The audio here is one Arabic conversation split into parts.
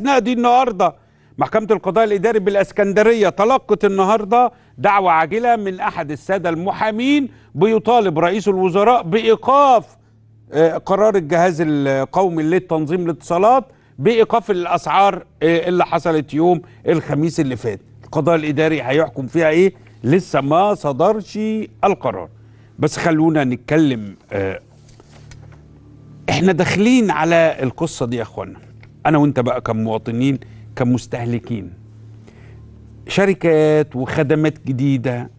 الاستثناء دي النهارده محكمة القضاء الإداري بالإسكندرية تلقت النهاردة دعوة عاجلة من أحد السادة المحامين بيطالب رئيس الوزراء بإيقاف آه، قرار الجهاز القومي للتنظيم الاتصالات بإيقاف الأسعار آه، اللي حصلت يوم الخميس اللي فات القضاء الإداري هيحكم فيها إيه لسه ما صدرش القرار بس خلونا نتكلم آه، احنا داخلين على القصة دي يا اخوانا انا وانت بقى كمواطنين كمستهلكين شركات وخدمات جديده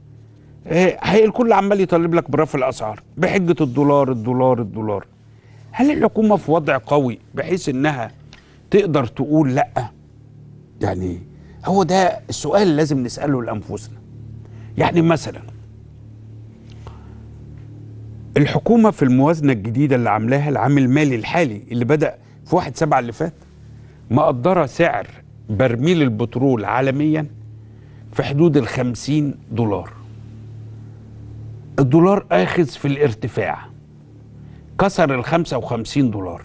هي الكل عمال يطالب لك برفع الاسعار بحجه الدولار الدولار الدولار هل الحكومه في وضع قوي بحيث انها تقدر تقول لا يعني هو ده السؤال اللي لازم نساله لانفسنا يعني مثلا الحكومه في الموازنه الجديده اللي عاملاها العام المالي الحالي اللي بدا في 1 7 اللي فات مقدرة سعر برميل البترول عالميا في حدود الخمسين دولار الدولار آخذ في الارتفاع كسر الخمسة وخمسين دولار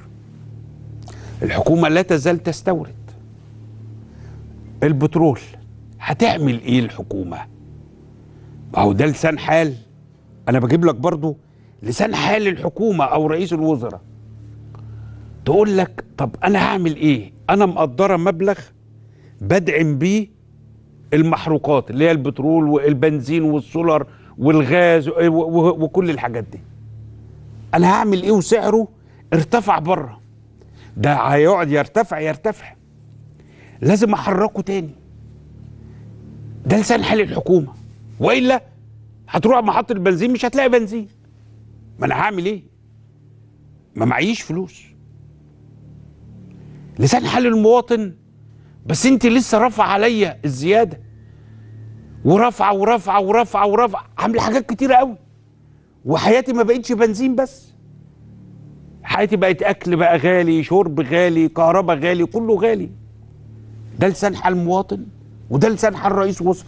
الحكومة لا تزال تستورد البترول هتعمل ايه الحكومة ما هو ده لسان حال انا بجيب لك برضو لسان حال الحكومة او رئيس الوزراء تقول لك طب انا هعمل ايه انا مقدره مبلغ بدعم بيه المحروقات اللي هي البترول والبنزين والسولر والغاز وكل الحاجات دي انا هعمل ايه وسعره ارتفع بره ده هيقعد يرتفع يرتفع لازم احركه تاني ده لسان حال الحكومه والا هتروح محطه البنزين مش هتلاقي بنزين ما انا هعمل ايه ما معيش فلوس لسان حال المواطن بس انت لسه رفع عليا الزياده ورفع ورفع ورفع ورفع عامله حاجات كتيره قوي وحياتي ما بقتش بنزين بس حياتي بقت اكل بقى غالي شرب غالي كهرباء غالي كله غالي ده لسان حال المواطن وده لسان حال الرئيس وصل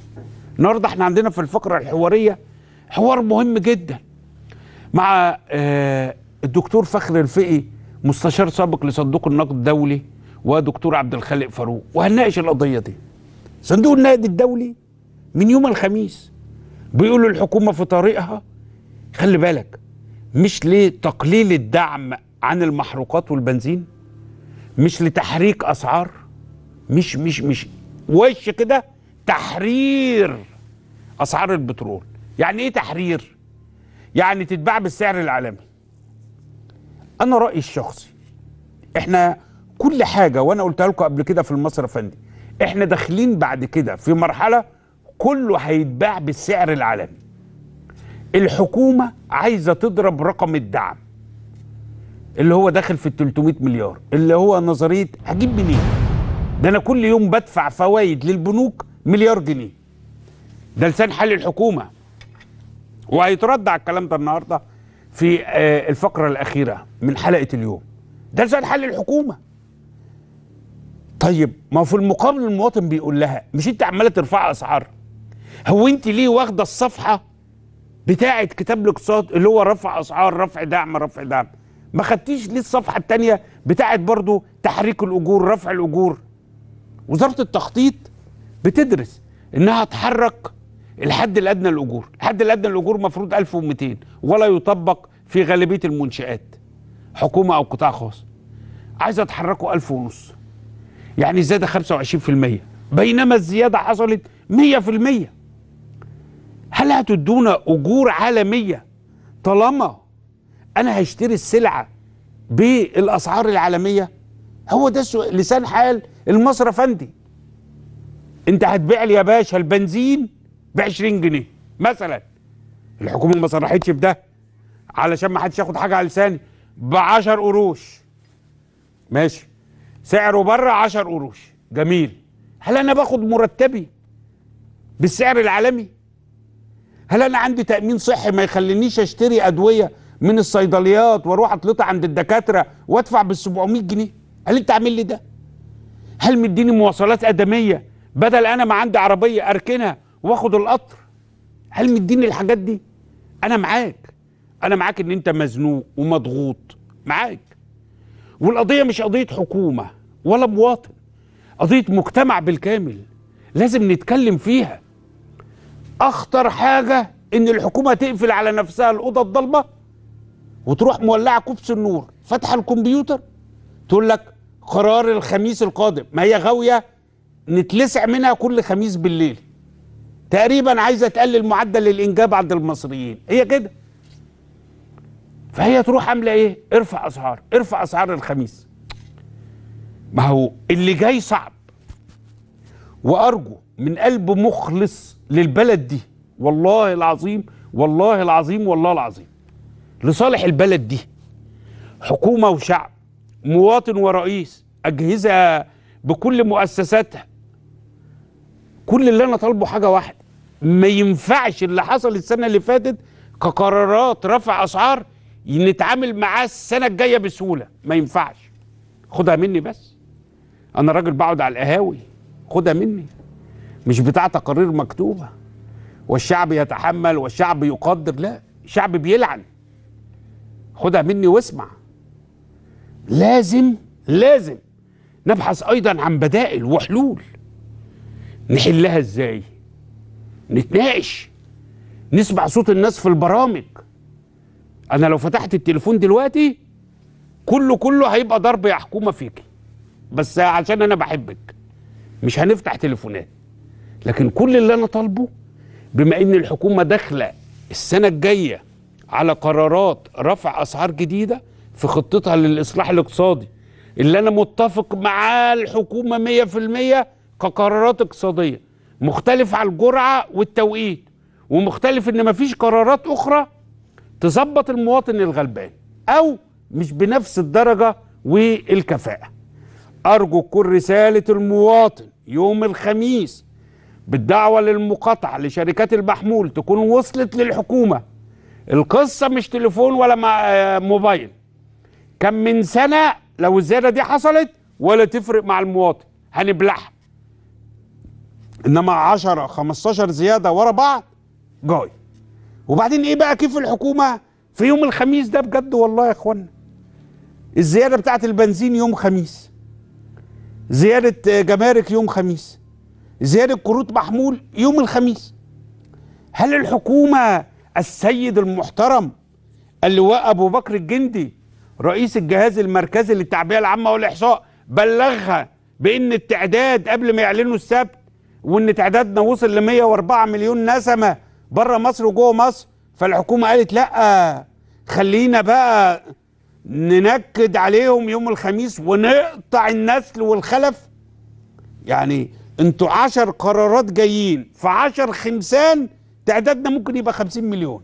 النهارده احنا عندنا في الفقره الحواريه حوار مهم جدا مع آه، الدكتور فخر الفقي مستشار سابق لصندوق النقد الدولي ودكتور عبد الخالق فاروق وهنناقش القضيه دي صندوق النقد الدولي من يوم الخميس بيقول الحكومه في طريقها خلي بالك مش لتقليل الدعم عن المحروقات والبنزين مش لتحريك اسعار مش مش مش وش كده تحرير اسعار البترول يعني ايه تحرير يعني تتباع بالسعر العالمي انا رايي الشخصي احنا كل حاجه وانا قلتها لكم قبل كده في المصرف فندي احنا داخلين بعد كده في مرحله كله هيتباع بالسعر العالمي الحكومه عايزه تضرب رقم الدعم اللي هو داخل في ال 300 مليار اللي هو نظريه هجيب منين ده انا كل يوم بدفع فوائد للبنوك مليار جنيه ده لسان حل الحكومه وهيترد على الكلام ده النهارده في آه، الفقره الاخيره من حلقه اليوم ده لسان حل الحكومه طيب ما في المقابل المواطن بيقول لها مش انت عماله ترفع اسعار هو انت ليه واخده الصفحه بتاعه كتاب الاقتصاد اللي هو رفع اسعار رفع دعم رفع دعم ما خدتيش ليه الصفحه الثانيه بتاعه برضو تحريك الاجور رفع الاجور وزاره التخطيط بتدرس انها تحرك الحد الادنى للاجور الحد الادنى للاجور مفروض 1200 ولا يطبق في غالبيه المنشات حكومه او قطاع خاص عايزه تحركه 1000 ونص يعني زاد 25% بينما الزيادة حصلت 100% هل هتدونا أجور عالمية طالما أنا هشتري السلعة بالأسعار العالمية هو ده لسان حال المصرف افندي انت هتبيع لي يا باشا البنزين ب 20 جنيه مثلا الحكومه ما صرحتش بده علشان ما حدش ياخد حاجه على لساني ب 10 قروش ماشي سعره بره 10 قروش جميل هل انا باخد مرتبي بالسعر العالمي هل انا عندي تامين صحي ما يخلينيش اشتري ادويه من الصيدليات واروح اطلطها عند الدكاتره وادفع بال 700 جنيه هل انت عامل لي ده هل مديني مواصلات ادميه بدل انا ما عندي عربيه اركنها واخد القطر هل مديني الحاجات دي انا معاك انا معاك ان انت مزنوق ومضغوط معاك والقضيه مش قضيه حكومه ولا مواطن قضية مجتمع بالكامل لازم نتكلم فيها أخطر حاجة إن الحكومة تقفل على نفسها الأوضة الضلمة وتروح مولعة كوبس النور فاتحة الكمبيوتر تقول لك قرار الخميس القادم ما هي غاوية نتلسع منها كل خميس بالليل تقريبا عايزة تقلل معدل الإنجاب عند المصريين هي كده فهي تروح عاملة إيه ارفع أسعار ارفع أسعار الخميس ما هو اللي جاي صعب وارجو من قلب مخلص للبلد دي والله العظيم والله العظيم والله العظيم لصالح البلد دي حكومه وشعب مواطن ورئيس اجهزه بكل مؤسساتها كل اللي انا طالبه حاجه واحده ما ينفعش اللي حصل السنه اللي فاتت كقرارات رفع اسعار نتعامل معاه السنه الجايه بسهوله ما ينفعش خدها مني بس انا راجل بقعد على القهاوي خدها مني مش بتاع تقارير مكتوبه والشعب يتحمل والشعب يقدر لا الشعب بيلعن خدها مني واسمع لازم لازم نبحث ايضا عن بدائل وحلول نحلها ازاي نتناقش نسمع صوت الناس في البرامج انا لو فتحت التليفون دلوقتي كله كله هيبقى ضرب يا حكومه فيكي بس عشان انا بحبك مش هنفتح تليفونات لكن كل اللي انا طالبه بما ان الحكومه داخله السنه الجايه على قرارات رفع اسعار جديده في خطتها للاصلاح الاقتصادي اللي انا متفق مع الحكومه 100% كقرارات اقتصاديه مختلف على الجرعه والتوقيت ومختلف ان مفيش قرارات اخرى تظبط المواطن الغلبان او مش بنفس الدرجه والكفاءه أرجو تكون رسالة المواطن يوم الخميس بالدعوة للمقاطعة لشركات المحمول تكون وصلت للحكومة القصة مش تليفون ولا آه، موبايل كم من سنة لو الزيادة دي حصلت ولا تفرق مع المواطن هنبلعها انما 10 15 زياده ورا بعض جاي وبعدين ايه بقى كيف الحكومه في يوم الخميس ده بجد والله يا اخوانا الزياده بتاعت البنزين يوم خميس زيادة آه، جمارك يوم خميس زيادة كروت محمول يوم الخميس هل الحكومة السيد المحترم اللواء أبو بكر الجندي رئيس الجهاز المركزي للتعبئة العامة والإحصاء بلغها بأن التعداد قبل ما يعلنوا السبت وأن تعدادنا وصل ل 104 مليون نسمة بره مصر وجوه مصر فالحكومة قالت لأ خلينا بقى ننكد عليهم يوم الخميس ونقطع النسل والخلف يعني انتوا عشر قرارات جايين في عشر خمسان تعدادنا ممكن يبقى خمسين مليون